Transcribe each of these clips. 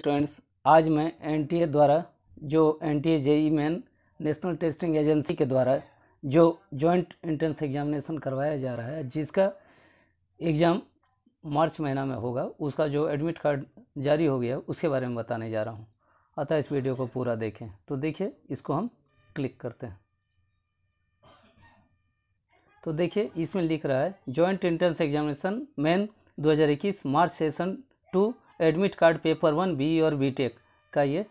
students आज मैं NTA द्वारा जो N T JEE main national testing agency के द्वारा जो जॉइंट एंट्रेंस एग्जामिनेशन करवाया जा रहा है जिसका एग्ज़ाम मार्च महीना में होगा उसका जो एडमिट कार्ड जारी हो गया उसके बारे में बताने जा रहा हूँ अतः इस वीडियो को पूरा देखें तो देखिए इसको हम क्लिक करते हैं तो देखिए इसमें लिख रहा है joint entrance examination main 2021 March session two admit card paper one B और बी टेक का ये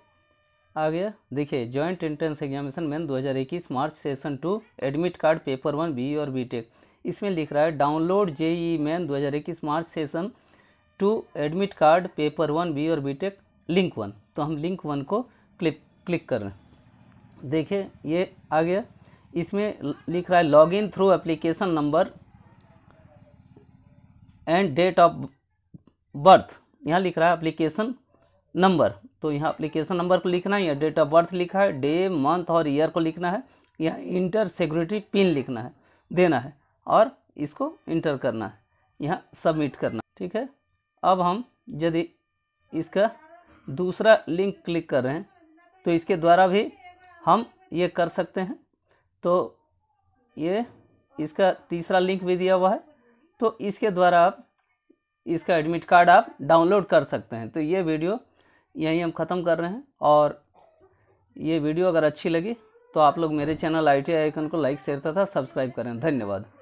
आ गया देखिए joint entrance examination main 2021 March session two admit card paper one B और बी टेक इसमें लिख रहा है डाउनलोड जे ई मैन दो March session two admit card paper one B और बी टेक लिंक वन तो हम लिंक वन को क्लिक क्लिक कर रहे हैं देखिए ये आ गया इसमें लिख रहा है login through application number and date of birth यहाँ लिख रहा है अप्लीकेशन नंबर तो यहाँ अप्लीकेशन नंबर को लिखना है या डेट ऑफ बर्थ लिखा है डे मंथ और ईयर को लिखना है या इंटर सिक्योरिटी पिन लिखना है देना है और इसको इंटर करना है यहाँ सबमिट करना ठीक है अब हम यदि इसका दूसरा लिंक क्लिक कर रहे हैं तो इसके द्वारा भी हम ये कर सकते हैं तो ये इसका तीसरा लिंक भी दिया हुआ है तो इसके द्वारा आप इसका एडमिट कार्ड आप डाउनलोड कर सकते हैं तो ये वीडियो यहीं हम ख़त्म कर रहे हैं और ये वीडियो अगर अच्छी लगी तो आप लोग मेरे चैनल आई टी आइकन को लाइक शेयर तथा सब्सक्राइब करें धन्यवाद